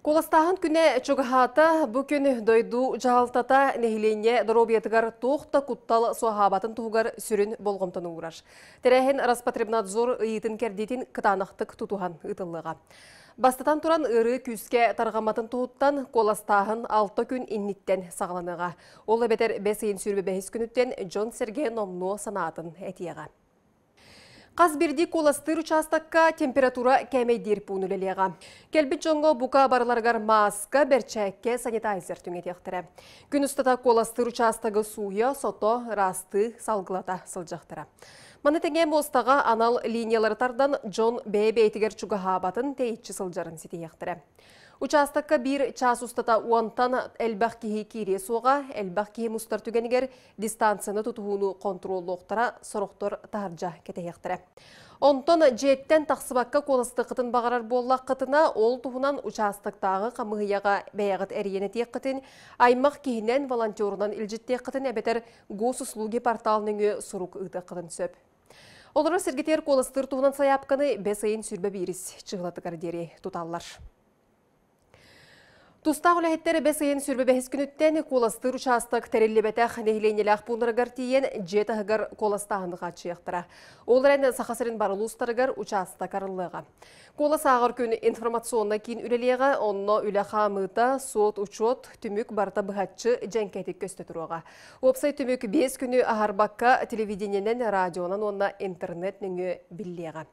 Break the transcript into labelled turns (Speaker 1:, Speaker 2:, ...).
Speaker 1: Коластағын күне хата, бүкін дойду жағалтата нәхилене доробиетігар тоқта құттал суағабатын туғығар сүрін болғымтын ұғыраш. Тәрәхін Распотребнадзор ұйытын кәрдетін қытанақтық тұтуған ұтылыға. Бастатан тұран ұры күске тарғаматын тұғыттан коластағын алты күн инниттен сағыланыға. Ол бетер бәсейін сүрбі Джон Сергей Номно санатын әтияға. Қазберді коластыр участакка температура кәмейдер пунулелеға. Кәлбіт жоңғы бұқа барларғар маска, бәрчәкке санитайзер түңетектірі. Күн ұстата коластыр участағы суы сото, расты, салғылада сылжақтыры. Манытынген мостаға анал тардан Джон Бэйбе әйтігер чуға хабатын тейтчі сылжарын сеті яқтыры. Участыққа бір час ұстата уантан әлбәқ кейі кейре соға, әлбәқ кейі мұстар түгенігер дистанцияны тұтығуыны контролы оқтыра сұрықтыр таржа кәті яқтыры. Онтон жеттен тақсыбаққа қоласты қытын бағарар боллақ қытына ол тұхынан участықтағы қамығыяға бәяғыт әріені тек қытын, аймақ кейінен волонтерынан үлжіттек қытын әбетер ғосыслуге порталының сұруқ ыты қытын сөп. Олары сергетер қолыстыр туынан саяпқаны бәсайын сүрбе беріс чығылаты кардері Тустағылы әттәрі бес сүрбебе әскініттен қоластыр ұшастық тәрелебетәқ нәйленеләқ бұнырғар тиен жеті ғығыр қоластағынығы атшияқтыра. Ол рән сақасырын барылу ұстарығыр Кола арылыға. күн информационна кейін үлелеға, онно үләға мыта сот, учот түмүк барта жанкетик жәнкәтік көстетіруға. Опсай түмүк бес күні ағарбаққа телевидениенен радионан онна интернет нүңі